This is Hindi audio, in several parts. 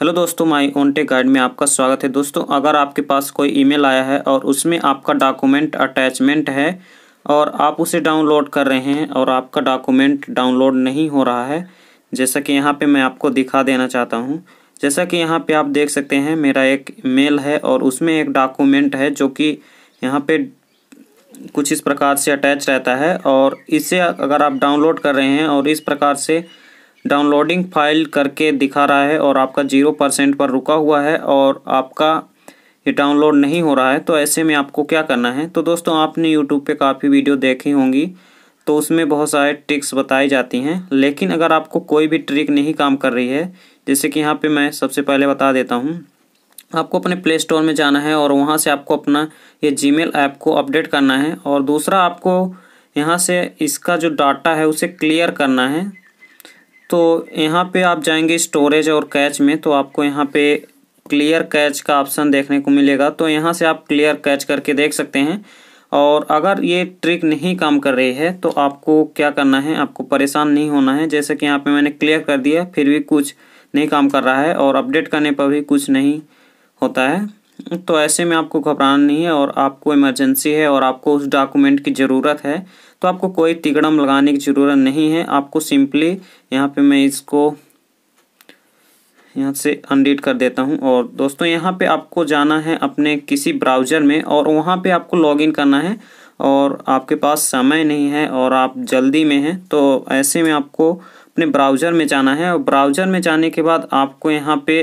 हेलो दोस्तों माय ओनटे गाइड में आपका स्वागत है दोस्तों अगर आपके पास कोई ईमेल आया है और उसमें आपका डॉक्यूमेंट अटैचमेंट है और आप उसे डाउनलोड कर रहे हैं और आपका डॉक्यूमेंट डाउनलोड नहीं हो रहा है जैसा कि यहाँ पे मैं आपको दिखा देना चाहता हूँ जैसा कि यहाँ पे आप देख सकते हैं मेरा एक मेल है और उसमें एक डॉक्यूमेंट है जो कि यहाँ पर कुछ इस प्रकार से अटैच रहता है और इसे अगर आप डाउनलोड कर रहे हैं और इस प्रकार से डाउनलोडिंग फाइल करके दिखा रहा है और आपका जीरो परसेंट पर रुका हुआ है और आपका ये डाउनलोड नहीं हो रहा है तो ऐसे में आपको क्या करना है तो दोस्तों आपने यूट्यूब पे काफ़ी वीडियो देखी होंगी तो उसमें बहुत सारे ट्रिक्स बताई जाती हैं लेकिन अगर आपको कोई भी ट्रिक नहीं काम कर रही है जैसे कि यहाँ पे मैं सबसे पहले बता देता हूँ आपको अपने प्ले स्टोर में जाना है और वहाँ से आपको अपना ये जी ऐप को अपडेट करना है और दूसरा आपको यहाँ से इसका जो डाटा है उसे क्लियर करना है तो यहाँ पे आप जाएंगे स्टोरेज और कैच में तो आपको यहाँ पे क्लियर कैच का ऑप्शन देखने को मिलेगा तो यहाँ से आप क्लियर कैच करके देख सकते हैं और अगर ये ट्रिक नहीं काम कर रही है तो आपको क्या करना है आपको परेशान नहीं होना है जैसे कि यहाँ पे मैंने क्लियर कर दिया फिर भी कुछ नहीं काम कर रहा है और अपडेट करने पर भी कुछ नहीं होता है तो ऐसे में आपको घबराना नहीं है और आपको इमरजेंसी है और आपको उस डॉक्यूमेंट की ज़रूरत है तो आपको कोई तिकड़म लगाने की ज़रूरत नहीं है आपको सिंपली यहाँ पे मैं इसको यहाँ से अनडीट कर देता हूँ और दोस्तों यहाँ पे आपको जाना है अपने किसी ब्राउज़र में और वहाँ पे आपको लॉगिन करना है और आपके पास समय नहीं है और आप जल्दी में हैं तो ऐसे में आपको अपने ब्राउज़र में जाना है और ब्राउज़र में जाने के बाद आपको यहाँ पे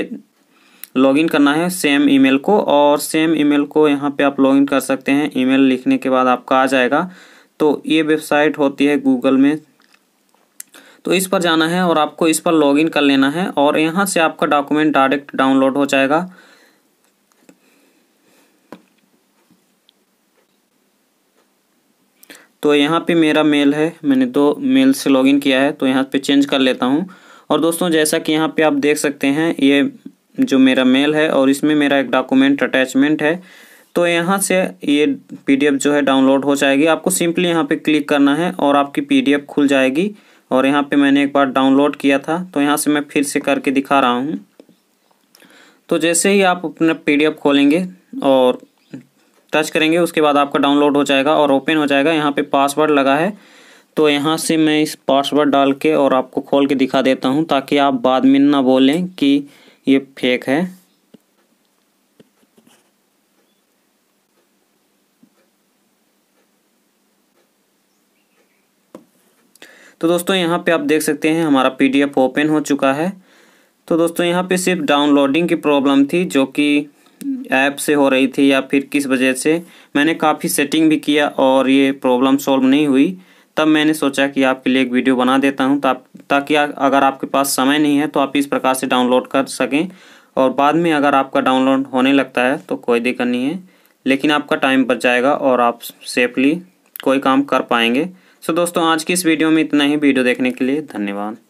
लॉगिन करना है सेम ईमेल को और सेम ईमेल को यहाँ पे आप लॉगिन कर सकते हैं ईमेल लिखने के बाद आपका आ जाएगा तो ये वेबसाइट होती है गूगल में तो इस पर जाना है और आपको इस पर लॉगिन कर लेना है और यहाँ से आपका डॉक्यूमेंट डायरेक्ट डाउनलोड हो जाएगा तो यहाँ पे मेरा मेल है मैंने दो मेल से लॉगिन किया है तो यहाँ पे चेंज कर लेता हूँ और दोस्तों जैसा कि यहाँ पे आप देख सकते हैं ये जो मेरा मेल है और इसमें मेरा एक डॉक्यूमेंट अटैचमेंट है तो यहाँ से ये पीडीएफ जो है डाउनलोड हो जाएगी आपको सिंपली यहाँ पे क्लिक करना है और आपकी पीडीएफ खुल जाएगी और यहाँ पे मैंने एक बार डाउनलोड किया था तो यहाँ से मैं फिर से करके दिखा रहा हूँ तो जैसे ही आप अपना पीडीएफ खोलेंगे और टच करेंगे उसके बाद आपका डाउनलोड हो जाएगा और ओपन हो जाएगा यहाँ पर पासवर्ड लगा है तो यहाँ से मैं इस पासवर्ड डाल के और आपको खोल के दिखा देता हूँ ताकि आप बाद में ना बोलें कि ये फेक है तो दोस्तों यहाँ पे आप देख सकते हैं हमारा पीडीएफ ओपन हो चुका है तो दोस्तों यहाँ पे सिर्फ डाउनलोडिंग की प्रॉब्लम थी जो कि ऐप से हो रही थी या फिर किस वजह से मैंने काफ़ी सेटिंग भी किया और ये प्रॉब्लम सॉल्व नहीं हुई तब मैंने सोचा कि आपके लिए एक वीडियो बना देता हूँ ताकि अगर आपके पास समय नहीं है तो आप इस प्रकार से डाउनलोड कर सकें और बाद में अगर आपका डाउनलोड होने लगता है तो कोई दिक्कत नहीं है लेकिन आपका टाइम बच जाएगा और आप सेफली कोई काम कर पाएंगे सो दोस्तों आज की इस वीडियो में इतना ही वीडियो देखने के लिए धन्यवाद